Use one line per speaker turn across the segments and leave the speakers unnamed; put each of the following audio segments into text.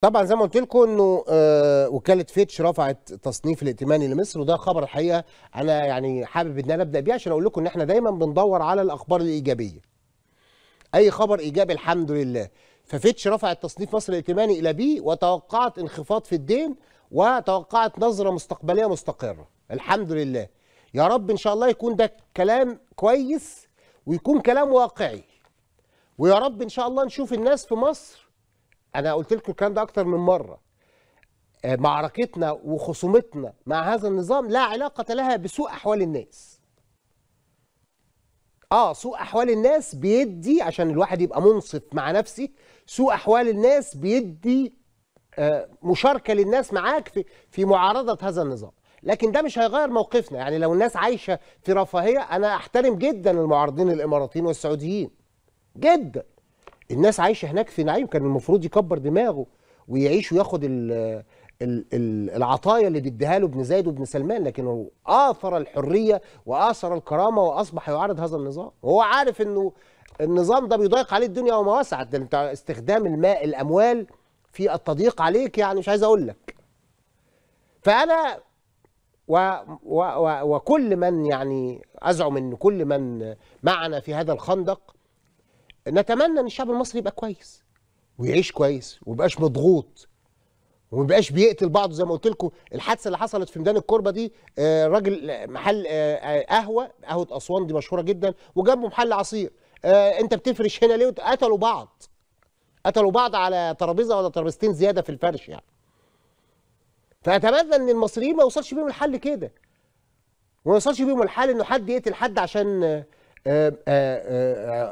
طبعا زي ما قلت لكم انه آه وكاله فيتش رفعت تصنيف الائتماني لمصر وده خبر الحقيقه انا يعني حابب ان انا ابدا بيه عشان اقول لكم ان احنا دايما بندور على الاخبار الايجابيه. اي خبر ايجابي الحمد لله. ففيتش رفعت تصنيف مصر الائتماني الى بي وتوقعت انخفاض في الدين وتوقعت نظره مستقبليه مستقره. الحمد لله. يا رب ان شاء الله يكون ده كلام كويس ويكون كلام واقعي. ويا رب ان شاء الله نشوف الناس في مصر انا قلت لكم الكلام ده اكتر من مره آه، معركتنا وخصومتنا مع هذا النظام لا علاقه لها بسوء احوال الناس اه سوء احوال الناس بيدي عشان الواحد يبقى منصف مع نفسي سوء احوال الناس بيدي آه، مشاركه للناس معاك في في معارضه هذا النظام لكن ده مش هيغير موقفنا يعني لو الناس عايشه في رفاهيه انا احترم جدا المعارضين الاماراتيين والسعوديين جدا الناس عايشه هناك في نعيم كان المفروض يكبر دماغه ويعيش وياخد الـ العطايا اللي بيديها له ابن زايد وابن سلمان لكنه آثر الحرية وآثر الكرامة وأصبح يعارض هذا النظام وهو عارف أنه النظام ده بيضايق عليه الدنيا وما وسعت ده انت استخدام الماء الأموال في التضييق عليك يعني مش عايز أقول لك فأنا و و و وكل من يعني أزعم أن كل من معنا في هذا الخندق نتمنى ان الشعب المصري يبقى كويس ويعيش كويس ويبقاش مضغوط ومبقاش بيقتل بعضه زي ما قلت لكم الحادثه اللي حصلت في ميدان الكوربه دي آه، راجل آه، محل آه، قهوه قهوه اسوان دي مشهوره جدا وجنبه محل عصير انت بتفرش هنا ليه قتلوا بعض قتلوا بعض على ترابيزه ولا ترابيزتين زياده في الفرش يعني فاتمنى ان المصريين ما يوصلش بيهم الحل كده وما يوصلش بيهم الحل انه حد يقتل حد عشان آه، آه،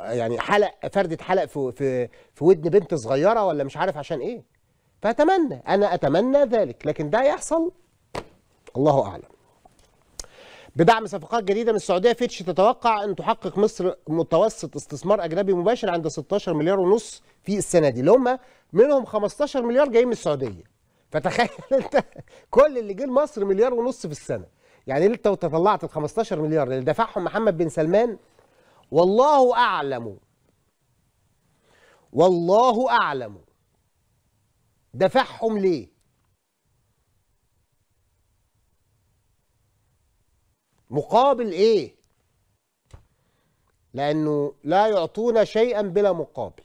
آه، يعني حلق فردت حلق في في في ودن بنت صغيره ولا مش عارف عشان ايه فاتمنى انا اتمنى ذلك لكن ده يحصل الله اعلم بدعم صفقات جديده من السعوديه فيتش تتوقع ان تحقق مصر متوسط استثمار اجنبي مباشر عند 16 مليار ونص في السنه دي اللي هم منهم 15 مليار جايين من السعوديه فتخيل انت كل اللي جه لمصر مليار ونص في السنه يعني انت لو طلعت ال 15 مليار اللي دفعهم محمد بن سلمان والله أعلم والله أعلم دفعهم ليه مقابل ايه لانه لا يعطونا شيئا بلا مقابل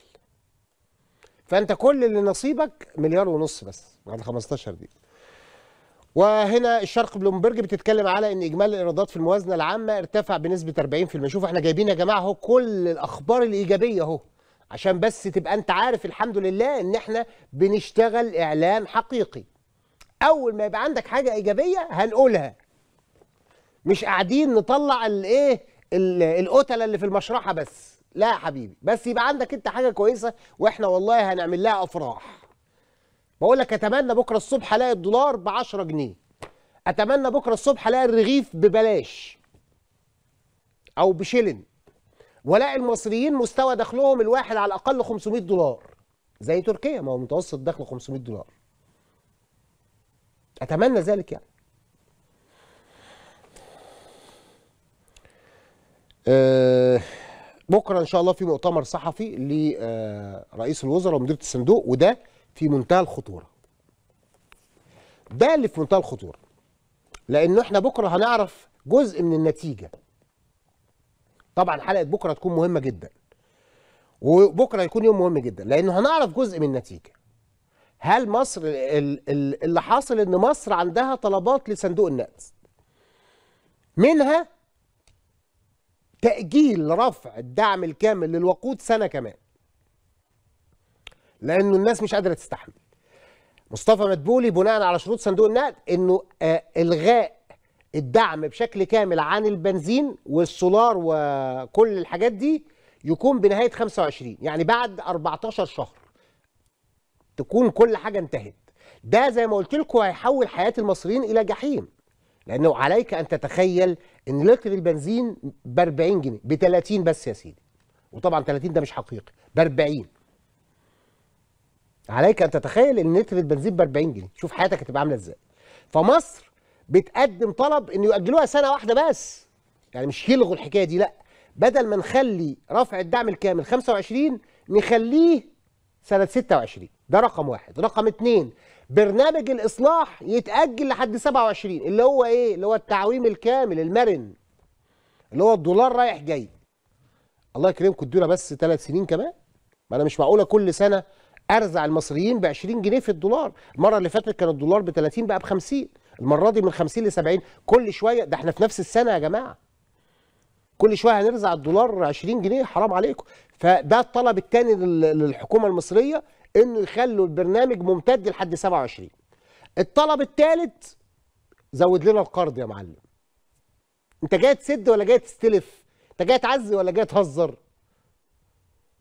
فانت كل اللي نصيبك مليار ونص بس بعد 15 دقيقه وهنا الشرق بلومبرج بتتكلم على ان اجمالي الايرادات في الموازنه العامه ارتفع بنسبه 40% شوف احنا جايبين يا جماعه اهو كل الاخبار الايجابيه اهو عشان بس تبقى انت عارف الحمد لله ان احنا بنشتغل اعلان حقيقي اول ما يبقى عندك حاجه ايجابيه هنقولها مش قاعدين نطلع الايه القتله اللي في المشرحه بس لا يا حبيبي بس يبقى عندك انت حاجه كويسه واحنا والله هنعمل لها افراح بقول لك اتمنى بكره الصبح الاقي الدولار ب 10 جنيه اتمنى بكره الصبح الاقي الرغيف ببلاش او بشلن والاقي المصريين مستوى دخلهم الواحد على الاقل 500 دولار زي تركيا ما هو متوسط دخله 500 دولار اتمنى ذلك يعني أه بكره ان شاء الله في مؤتمر صحفي لرئيس آه، الوزراء ومديرة الصندوق وده في منتهى الخطوره ده اللي في منتهى الخطوره لان احنا بكره هنعرف جزء من النتيجه طبعا حلقه بكره تكون مهمه جدا وبكره يكون يوم مهم جدا لانه هنعرف جزء من النتيجه هل مصر اللي حاصل ان مصر عندها طلبات لصندوق النقد منها تاجيل رفع الدعم الكامل للوقود سنه كمان لانه الناس مش قادره تستحمل مصطفى مدبولي بناء على شروط صندوق النقد انه آه الغاء الدعم بشكل كامل عن البنزين والسولار وكل الحاجات دي يكون بنهايه 25 يعني بعد 14 شهر تكون كل حاجه انتهت ده زي ما قلت لكم هيحول حياه المصريين الى جحيم لانه عليك ان تتخيل ان لتر البنزين ب 40 جنيه ب 30 بس يا سيدي وطبعا 30 ده مش حقيقي ب 40 عليك ان تتخيل ان لتر البنزين ب 40 جنيه شوف حياتك هتبقى عامله ازاي فمصر بتقدم طلب ان يؤجلوها سنه واحده بس يعني مش يلغوا الحكايه دي لا بدل ما نخلي رفع الدعم الكامل 25 نخليه سنه 26 ده رقم واحد رقم اتنين برنامج الاصلاح يتاجل لحد 27 اللي هو ايه اللي هو التعويم الكامل المرن اللي هو الدولار رايح جاي الله يكرمكم ادونا بس ثلاث سنين كمان ما انا مش معقوله كل سنه ارزع المصريين ب 20 جنيه في الدولار المره اللي فاتت كان الدولار ب 30 بقى ب 50 المره دي من 50 ل 70 كل شويه ده احنا في نفس السنه يا جماعه كل شويه هنرزع الدولار 20 جنيه حرام عليكم فده الطلب الثاني للحكومه المصريه انه يخلوا البرنامج ممتد لحد 27 الطلب الثالث زود لنا القرض يا معلم انت جاي تسد ولا جاي تستلف انت جاي تعزي ولا جاي تهزر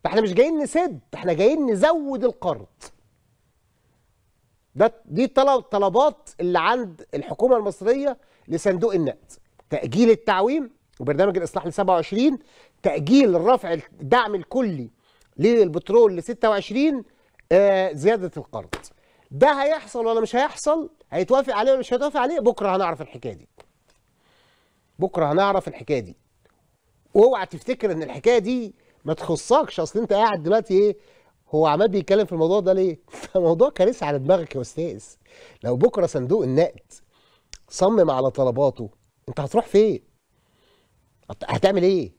فاحنا مش جايين نسد احنا جايين نزود القرض ده دي طلب طلبات اللي عند الحكومه المصريه لصندوق النقد تاجيل التعويم وبرنامج الاصلاح ل 27 تاجيل رفع الدعم الكلي للبترول ل 26 آه زياده القرض ده هيحصل ولا مش هيحصل هيتوافق عليه ولا مش هيتوافق عليه بكره هنعرف الحكايه دي بكره هنعرف الحكايه دي واوعى تفتكر ان الحكايه دي ما تخصكش اصل انت قاعد دلوقتي ايه هو عمال بيتكلم في الموضوع ده ليه؟ فموضوع كارثه على دماغك يا استاذ لو بكره صندوق النقد صمم على طلباته انت هتروح فين؟ هتعمل ايه؟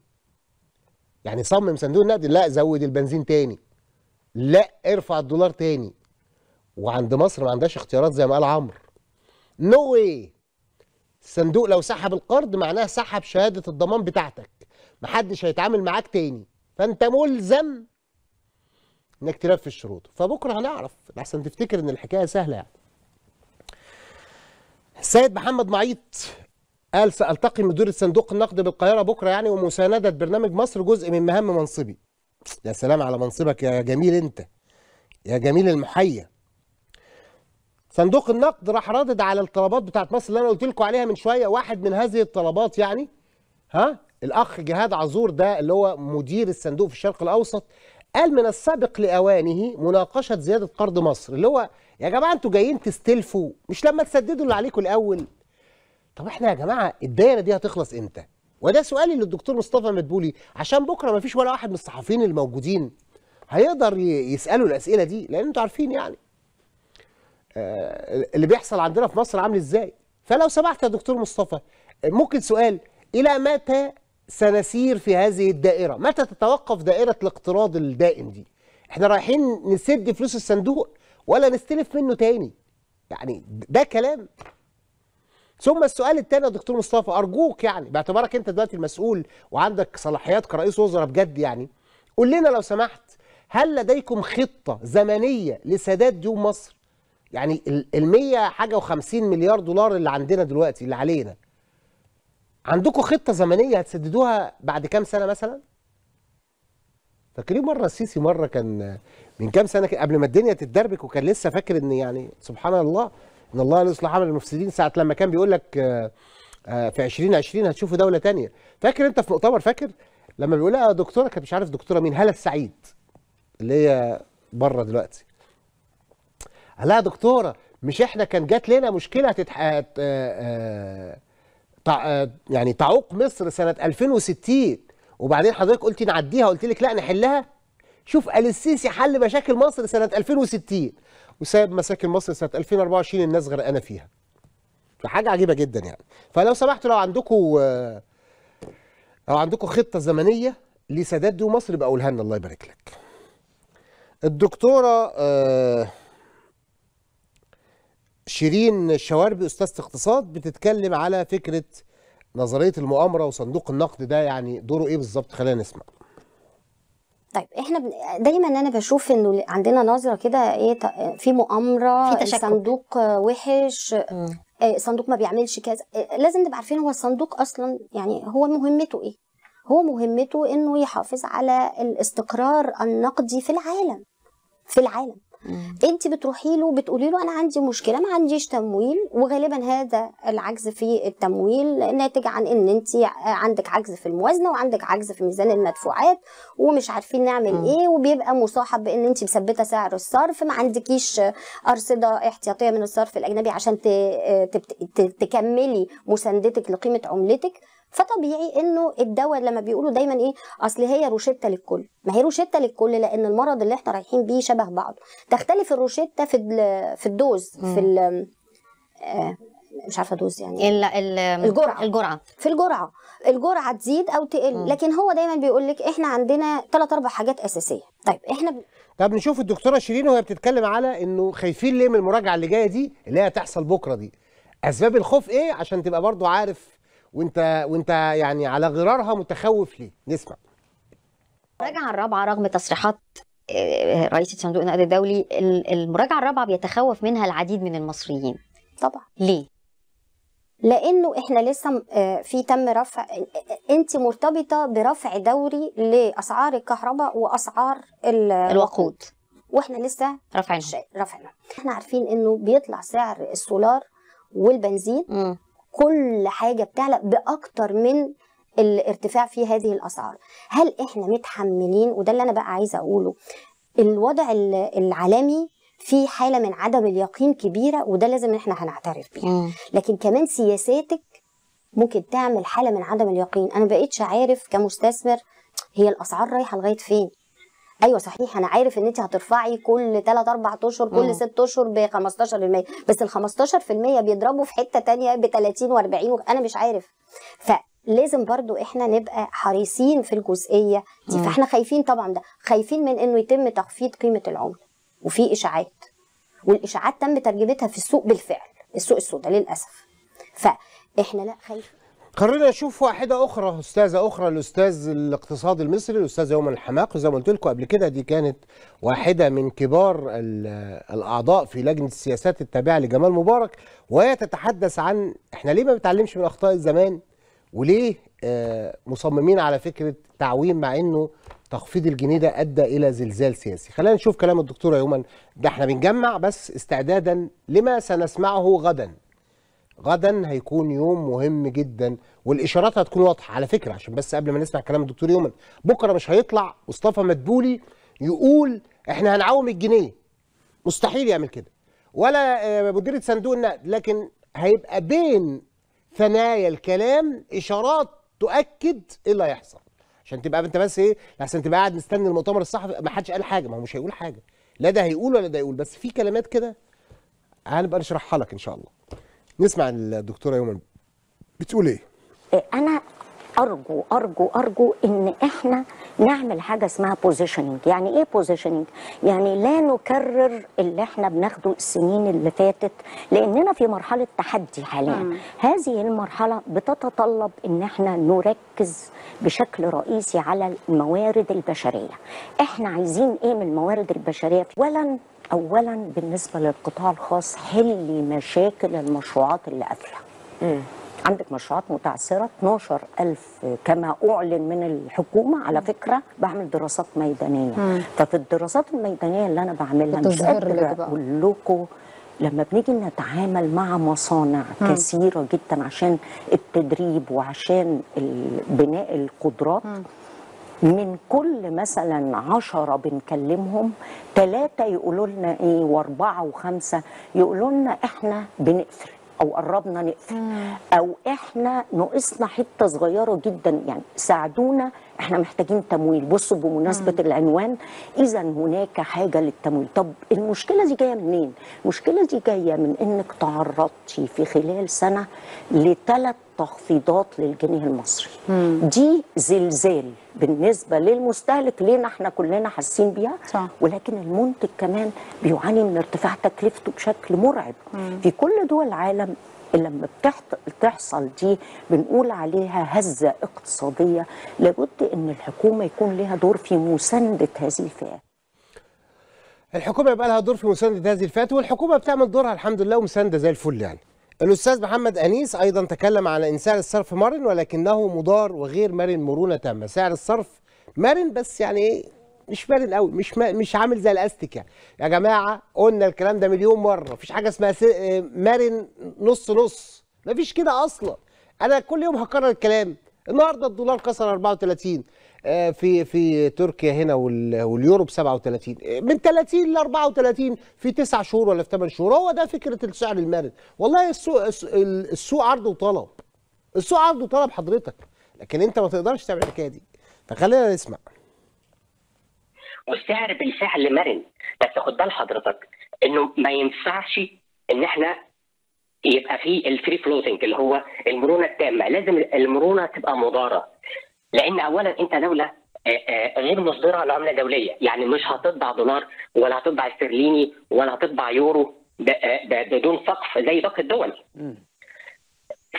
يعني صمم صندوق النقد لا زود البنزين تاني لا ارفع الدولار تاني وعند مصر ما عندهاش اختيارات زي ما قال عمرو نو واي الصندوق لو سحب القرض معناه سحب شهاده الضمان بتاعتك محدش هيتعامل معاك تاني فانت ملزم انك تنفذ الشروط فبكره هنعرف احسن تفتكر ان الحكايه سهله يعني السيد محمد معيط قال سالتقي مدير صندوق النقد بالقاهره بكره يعني ومسانده برنامج مصر جزء من مهام منصبي يا سلام على منصبك يا جميل انت يا جميل المحيه صندوق النقد راح رادد على الطلبات بتاعت مصر اللي انا قلت لكم عليها من شويه واحد من هذه الطلبات يعني ها الاخ جهاد عزور ده اللي هو مدير الصندوق في الشرق الاوسط قال من السابق لاوانه مناقشه زياده قرض مصر اللي هو يا جماعه انتوا جايين تستلفوا مش لما تسددوا اللي عليكم الاول طب احنا يا جماعه الدايره دي هتخلص امتى وده سؤالي للدكتور مصطفى مدبولي عشان بكره ما فيش ولا واحد من الصحفيين الموجودين هيقدر يسالوا الاسئله دي لان انتوا عارفين يعني آه، اللي بيحصل عندنا في مصر عامل ازاي فلو سمحت يا دكتور مصطفى ممكن سؤال الى متى سنسير في هذه الدائرة متى تتوقف دائرة الاقتراض الدائم دي احنا رايحين نسد فلوس الصندوق ولا نستلف منه تاني يعني ده كلام ثم السؤال الثاني يا دكتور مصطفى ارجوك يعني باعتبارك انت دلوقتي المسؤول وعندك صلاحيات كرئيس وزراء بجد يعني قول لنا لو سمحت هل لديكم خطه زمنيه لسداد ديون مصر يعني ال 100 حاجه و50 مليار دولار اللي عندنا دلوقتي اللي علينا عندكم خطه زمنيه هتسددوها بعد كام سنه مثلا فاكرين مره السيسي مره كان من كام سنه قبل ما الدنيا تتدربك وكان لسه فاكر ان يعني سبحان الله ان الله لا يصلح عمل المفسدين ساعه لما كان بيقول لك آه، آه، في 2020 هتشوفوا دوله تانية فاكر انت في مؤتمر فاكر لما بيقول لها دكتوره كانت مش عارف دكتوره مين هلا السعيد اللي هي بره دلوقتي قال لها دكتوره مش احنا كان جات لنا مشكله هتتحقق آه، يعني تعوق مصر سنة 2060 وبعدين حضرتك قلتي نعديها قلت لك لا نحلها شوف آل السيسي حل مشاكل مصر سنة 2060 وساب مساكن مصر سنة 2024 الناس غرقانة فيها فحاجة عجيبة جدا يعني فلو سمحتوا لو عندكم لو عندكم خطة زمنية لسداد دي مصر بقولها لنا الله يبارك لك الدكتورة آه شيرين الشواربي استاذه اقتصاد بتتكلم على فكره نظريه المؤامره وصندوق النقد ده يعني دوره ايه بالظبط خلينا نسمع
طيب احنا دايما انا بشوف انه عندنا نظره كده ايه في مؤامره في تشكل. صندوق وحش آه، صندوق ما بيعملش كذا آه، لازم نبقى عارفين هو الصندوق اصلا يعني هو مهمته ايه هو مهمته انه يحافظ على الاستقرار النقدي في العالم في العالم انت بتروحي له بتقولي له انا عندي مشكله ما عنديش تمويل وغالبا هذا العجز في التمويل ناتج عن ان انت عندك عجز في الموازنه وعندك عجز في ميزان المدفوعات ومش عارفين نعمل مم. ايه وبيبقى مصاحب بان انت مثبته سعر الصرف ما عندكيش ارصده احتياطيه من الصرف الاجنبي عشان تكملي مساندتك لقيمه عملتك فطبيعي انه الدواء لما بيقولوا دايما ايه اصل هي روشته للكل ما هي روشته للكل لان المرض اللي احنا رايحين بيه شبه بعضه تختلف الروشته في في الدوز في ال آه، مش عارفه دوز يعني ال الجرعه الجرعه في الجرعه الجرعه تزيد او تقل مم. لكن هو دايما بيقول لك احنا عندنا ثلاث اربع
حاجات اساسيه طيب احنا ب... طب نشوف الدكتوره شيرين وهي بتتكلم على انه خايفين ليه من المراجعه اللي جايه دي اللي هي هتحصل بكره دي اسباب الخوف ايه عشان تبقى برضو عارف وانت وانت يعني على غرارها متخوف ليه نسمع
المراجعه الرابعه رغم تصريحات آه، رئيسة صندوق النقد الدولي المراجعة الرابعة بيتخوف منها العديد من المصريين طبعا ليه؟ لانه احنا لسه آه، في تم رفع آه، انت مرتبطه برفع دوري لاسعار الكهرباء واسعار الوقود واحنا لسه رفعنا رفعنا احنا عارفين انه بيطلع سعر السولار والبنزين كل حاجه بتعلى باكتر من الارتفاع في هذه الاسعار هل احنا متحملين وده اللي انا بقى عايزه اقوله الوضع العالمي في حاله من عدم اليقين كبيره وده لازم احنا هنعترف بيه لكن كمان سياساتك ممكن تعمل حاله من عدم اليقين انا بقيتش عارف كمستثمر هي الاسعار رايحه لغايه فين ايوه صحيح انا عارف ان انت هترفعي كل 3 4 اشهر كل 6 اشهر ب 15% بس ال 15% بيضربوا في حته ثانيه ب 30 و40 انا مش عارف ف لازم برضو احنا نبقى حريصين في الجزئيه دي مم. فاحنا خايفين طبعا ده خايفين من انه يتم تخفيض قيمه العمله وفي اشاعات والاشاعات تم ترجمتها في السوق بالفعل السوق السوداء للاسف فاحنا لا خايفين
خلينا نشوف واحده اخرى استاذه اخرى الاستاذ الاقتصاد المصري الاستاذ يوما الحماق زي ما قلت لكم قبل كده دي كانت واحده من كبار الاعضاء في لجنه السياسات التابعه لجمال مبارك وهي تتحدث عن احنا ليه ما بنتعلمش من اخطاء الزمان وليه آه، مصممين على فكره تعويم مع انه تخفيض الجنيه ده ادى الى زلزال سياسي خلينا نشوف كلام الدكتوره يوما ده احنا بنجمع بس استعدادا لما سنسمعه غدا غدا هيكون يوم مهم جدا والاشارات هتكون واضحه على فكره عشان بس قبل ما نسمع كلام الدكتور يومن بكره مش هيطلع مصطفى مدبولي يقول احنا هنعوم الجنيه مستحيل يعمل كده ولا آه، مديرة صندوق النقد لكن هيبقى بين ثنايا الكلام اشارات تؤكد ايه اللي هيحصل عشان تبقى انت بس ايه عشان تبقى قاعد مستني المؤتمر الصحفي ما حدش قال حاجه ما هو مش هيقول حاجه لا ده هيقول ولا ده هيقول بس في كلمات كده هنبقى نشرحها لك ان شاء الله نسمع الدكتوره يوما بتقول إيه؟, ايه انا ارجو ارجو ارجو ان احنا نعمل حاجه اسمها
بوزيشننج يعني ايه بوزيشننج يعني لا نكرر اللي احنا بناخده السنين اللي فاتت لاننا في مرحله تحدي حاليا مم. هذه المرحله بتتطلب ان احنا نركز بشكل رئيسي على الموارد البشريه احنا عايزين ايه من الموارد البشريه اولا اولا بالنسبه للقطاع الخاص حلي مشاكل المشروعات اللي قافله عندك مشروعات متعثره 12000 كما اعلن من الحكومه على فكره بعمل دراسات ميدانيه مم. ففي الدراسات الميدانيه اللي انا بعملها مش قادره اقول لكم لما بنيجي نتعامل مع مصانع مم. كثيره جدا عشان التدريب وعشان بناء القدرات مم. من كل مثلا عشرة بنكلمهم ثلاثة يقولوا لنا ايه واربعة وخمسة يقولوا لنا احنا بنقفل او قربنا نقفل او احنا ناقصنا حته صغيره جدا يعني ساعدونا احنا محتاجين تمويل بصوا بمناسبه مم. العنوان اذا هناك حاجه للتمويل طب المشكله دي جايه منين المشكله دي جايه من انك تعرضتي في خلال سنه لثلاث تخفيضات للجنيه المصري مم. دي زلزال بالنسبه للمستهلك لينا احنا كلنا حاسين بيها صح. ولكن المنتج كمان بيعاني من ارتفاع تكلفته بشكل مرعب مم. في كل دول العالم لما بتحصل دي بنقول عليها هزه اقتصاديه لابد ان الحكومه يكون لها دور في مسانده
هذه الفئات الحكومه يبقى لها دور في مسانده هذه الفئات والحكومه بتعمل دورها الحمد لله ومسانده زي الفل يعني الأستاذ محمد أنيس أيضا تكلم على إن سعر الصرف مرن ولكنه مضار وغير مرن مرونة تامة سعر الصرف مرن بس يعني إيه مش مرن قوي مش مش عامل زي الأستيكا يا جماعه قلنا الكلام ده مليون مره مفيش حاجه اسمها آه، مرن نص نص مفيش كده اصلا انا كل يوم هكرر الكلام النهارده الدولار كسر 34 آه، في في تركيا هنا واليورو ب 37 من 30 ل 34 في 9 شهور ولا في 8 شهور هو ده فكره السعر المارد والله السوق السوق عرض وطلب السوق عرض وطلب حضرتك لكن انت ما تقدرش تعمل الحكايه دي فخلينا نسمع
والسعر بالفعل مرن بس خد بال حضرتك انه ما ينفعش ان احنا يبقى في الفري فلوتنج اللي هو المرونه التامه لازم المرونه تبقى مضاره لان اولا انت دوله آه، آه، غير مصدره لعمله دوليه، يعني مش هتطبع دولار ولا هتطبع استرليني ولا هتطبع يورو آه، بدون سقف زي باقي الدول.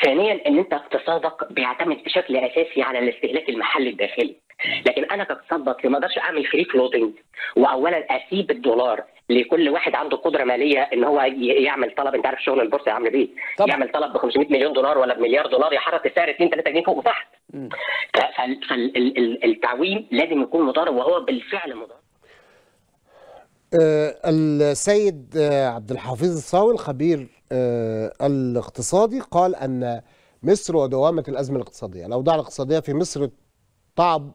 ثانيا ان انت اقتصادك بيعتمد بشكل اساسي على الاستهلاك المحلي الداخلي. لكن انا كمصدق ما اقدرش اعمل فري فلوتنج واولا اسيب الدولار لكل واحد عنده قدره ماليه ان هو يعمل طلب انت عارف شغل البورصه عامل ايه؟ يعمل طلب ب 500 مليون دولار ولا بمليار دولار يحرك السعر 2 3 جنيه فوق وتحت فالتعويم لازم يكون مضارب وهو بالفعل مضارب
آه، السيد آه، عبد الحفيظ الصاوي الخبير آه، الاقتصادي قال ان مصر ودوامه الازمه الاقتصاديه الاوضاع الاقتصاديه في مصر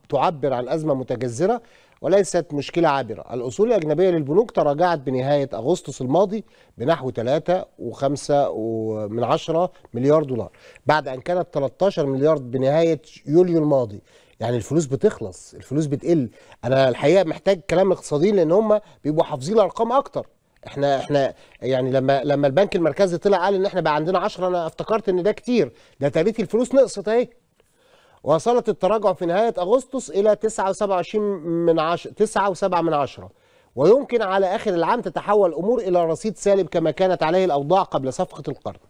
تعبر عن أزمة متجذرة وليست مشكلة عابرة الأصول الأجنبية للبنوك تراجعت بنهاية أغسطس الماضي بنحو 3.5 مليار دولار بعد أن كانت 13 مليار بنهاية يوليو الماضي يعني الفلوس بتخلص الفلوس بتقل أنا الحقيقة محتاج كلام اقتصاديين لأن هم بيبقوا حافظين الأرقام أكتر احنا احنا يعني لما لما البنك المركزي طلع قال ان احنا بقى عندنا 10 انا افتكرت ان ده كتير ده تاريخ الفلوس نقصت اهي وصلت التراجع في نهاية أغسطس إلى 9.7 من عشر 9.7 من عشرة ويمكن على آخر العام تتحول الأمور إلى رصيد سالب كما كانت عليه الأوضاع قبل صفقة القرن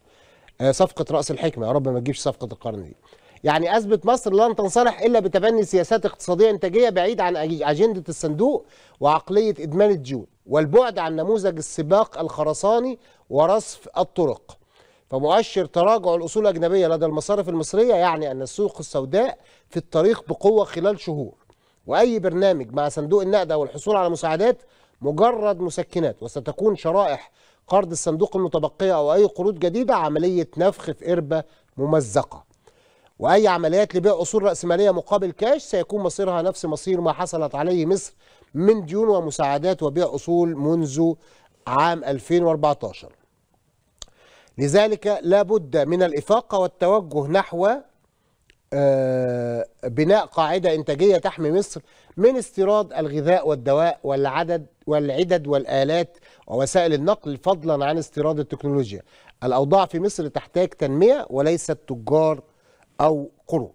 آه، صفقة رأس الحكمة يا رب ما تجيبش صفقة القرن دي يعني أثبت مصر لن تنصلح إلا بتبني سياسات اقتصادية إنتاجية بعيد عن أجندة الصندوق وعقلية إدمان الديون والبعد عن نموذج السباق الخرساني ورصف الطرق فمؤشر تراجع الأصول الأجنبية لدى المصارف المصرية يعني أن السوق السوداء في الطريق بقوة خلال شهور وأي برنامج مع صندوق النقد أو الحصول على مساعدات مجرد مسكنات وستكون شرائح قرض الصندوق المتبقية أو أي قروض جديدة عملية نفخ في قربة ممزقة وأي عمليات لبيع أصول رأسمالية مقابل كاش سيكون مصيرها نفس مصير ما حصلت عليه مصر من ديون ومساعدات وبيع أصول منذ عام 2014 لذلك لا بد من الإفاقة والتوجه نحو آه، بناء قاعدة إنتاجية تحمي مصر من استيراد الغذاء والدواء والعدد والعدد والآلات ووسائل النقل فضلا عن استيراد التكنولوجيا الأوضاع في مصر تحتاج تنمية وليست تجار أو قروض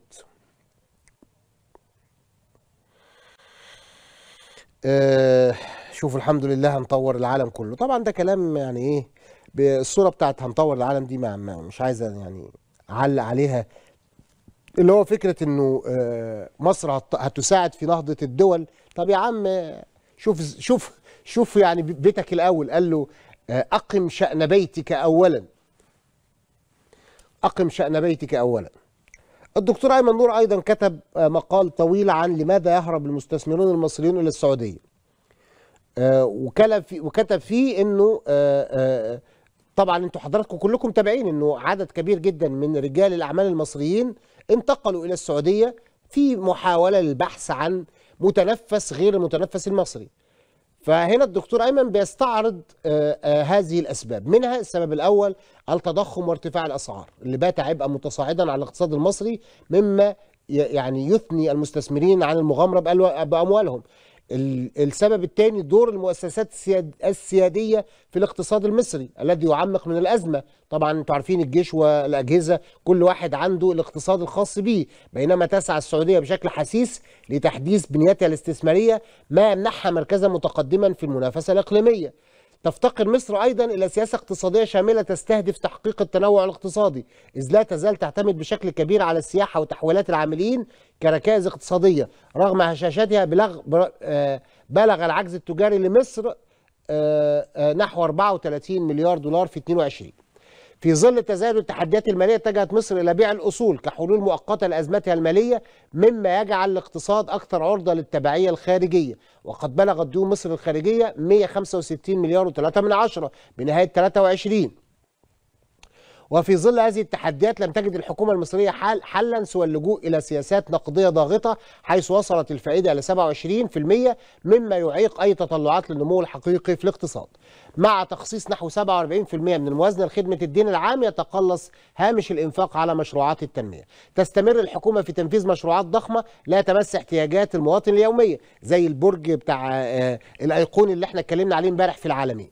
آه، شوفوا الحمد لله هنطور العالم كله طبعا ده كلام يعني ايه بالصوره بتاعت هنطور العالم دي ما مش عايز يعني اعلق عليها اللي هو فكره انه آه، مصر هتساعد في نهضه الدول طب يا عم شوف شوف شوف يعني بيتك الاول قال له آه، اقم شان بيتك اولا اقم شان بيتك اولا الدكتور ايمن نور ايضا كتب آه، مقال طويل عن لماذا يهرب المستثمرون المصريون الى السعوديه وكتب فيه انه طبعا انتوا حضراتكم كلكم متابعين انه عدد كبير جدا من رجال الاعمال المصريين انتقلوا الى السعوديه في محاوله للبحث عن متنفس غير المتنفس المصري. فهنا الدكتور ايمن بيستعرض آآ آه، آآ آه، هذه الاسباب، منها السبب الاول التضخم وارتفاع الاسعار اللي بات عبئا متصاعدا على الاقتصاد المصري مما يعني يثني المستثمرين عن المغامره باموالهم. السبب الثاني دور المؤسسات السيادية في الاقتصاد المصري الذي يعمق من الأزمة طبعا انتوا عارفين الجيش والأجهزة كل واحد عنده الاقتصاد الخاص به بينما تسعى السعودية بشكل حسيس لتحديث بنيتها الاستثمارية ما يمنحها مركزا متقدما في المنافسة الإقليمية تفتقر مصر أيضا إلى سياسة اقتصادية شاملة تستهدف تحقيق التنوع الاقتصادي إذ لا تزال تعتمد بشكل كبير على السياحة وتحويلات العاملين كركائز اقتصادية رغم هشاشتها بلغ آه، بلغ العجز التجاري لمصر آه، آه، نحو 34 مليار دولار في 22 في ظل تزايد التحديات المالية اتجهت مصر إلى بيع الأصول كحلول مؤقتة لأزمتها المالية مما يجعل الاقتصاد أكثر عرضة للتبعية الخارجية وقد بلغت ديون مصر الخارجية 165 مليار و3 من عشرة بنهاية 23 وفي ظل هذه التحديات لم تجد الحكومة المصرية حل حلا سوى اللجوء إلى سياسات نقدية ضاغطة حيث وصلت الفائدة إلى 27% مما يعيق أي تطلعات للنمو الحقيقي في الاقتصاد مع تخصيص نحو 47% من الموازنة لخدمة الدين العام يتقلص هامش الإنفاق على مشروعات التنمية تستمر الحكومة في تنفيذ مشروعات ضخمة لا تمس احتياجات المواطن اليومية زي البرج بتاع آه، الأيقوني اللي احنا اتكلمنا عليه امبارح في العالمين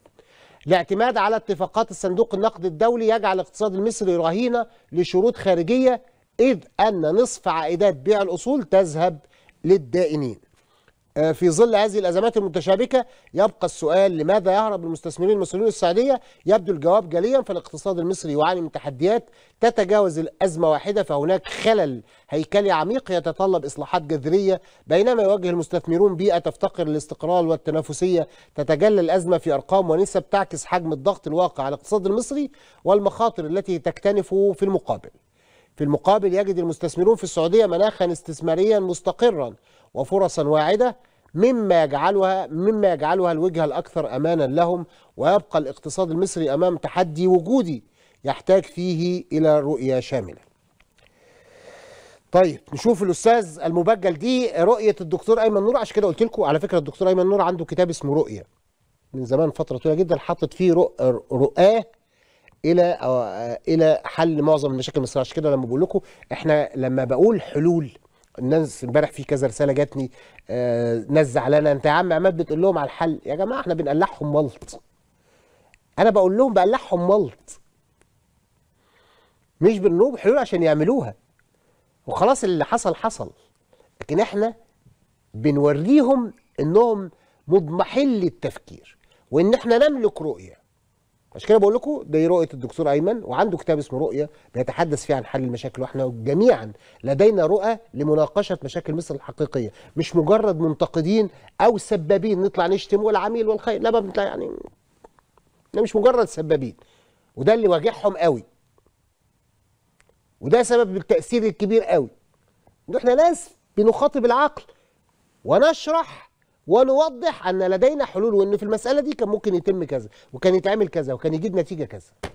الاعتماد على اتفاقات الصندوق النقد الدولي يجعل الاقتصاد المصري رهينة لشروط خارجية إذ أن نصف عائدات بيع الأصول تذهب للدائنين آه، في ظل هذه الأزمات المتشابكة يبقى السؤال لماذا يهرب المستثمرين المصريون السعودية يبدو الجواب جليا فالاقتصاد المصري يعاني من تحديات تتجاوز الأزمة واحدة فهناك خلل هيكلي عميق يتطلب إصلاحات جذرية بينما يواجه المستثمرون بيئة تفتقر للاستقرار والتنافسية تتجلى الأزمة في أرقام ونسب تعكس حجم الضغط الواقع على الاقتصاد المصري والمخاطر التي تكتنفه في المقابل في المقابل يجد المستثمرون في السعودية مناخا استثماريا مستقرا وفرصا واعدة مما يجعلها مما يجعلها الوجهة الأكثر أمانا لهم ويبقى الاقتصاد المصري أمام تحدي وجودي يحتاج فيه إلى رؤية شاملة طيب نشوف الاستاذ المبجل دي رؤيه الدكتور ايمن نور عشان كده قلت لكم على فكره الدكتور ايمن نور عنده كتاب اسمه رؤيه من زمان فتره طويله جدا حاطط فيه رؤ... رؤاه الى الى حل معظم المشاكل المصريه عشان كده لما بقول لكم احنا لما بقول حلول الناس امبارح في كذا رساله جاتني آه ناس زعلانه انت يا عم عماد بتقول لهم على الحل يا جماعه احنا بنقلعهم ملط انا بقول لهم بقلعهم ملط مش بنلوم حلول عشان يعملوها وخلاص اللي حصل حصل لكن احنا بنوريهم انهم مضمحل للتفكير وان احنا نملك رؤيه عشان كده بقول لكم دي رؤيه الدكتور ايمن وعنده كتاب اسمه رؤيه بيتحدث فيه عن حل المشاكل واحنا جميعا لدينا رؤى لمناقشه مشاكل مصر الحقيقيه مش مجرد منتقدين او سبابين نطلع نشتم والعميل والخير لا بنطلع يعني احنا مش مجرد سبابين وده اللي واجعهم قوي وده سبب التاثير الكبير قوي ان احنا ناس بنخاطب العقل ونشرح ونوضح ان لدينا حلول وان في المساله دي كان ممكن يتم كذا وكان يتعمل كذا وكان يجيب نتيجه كذا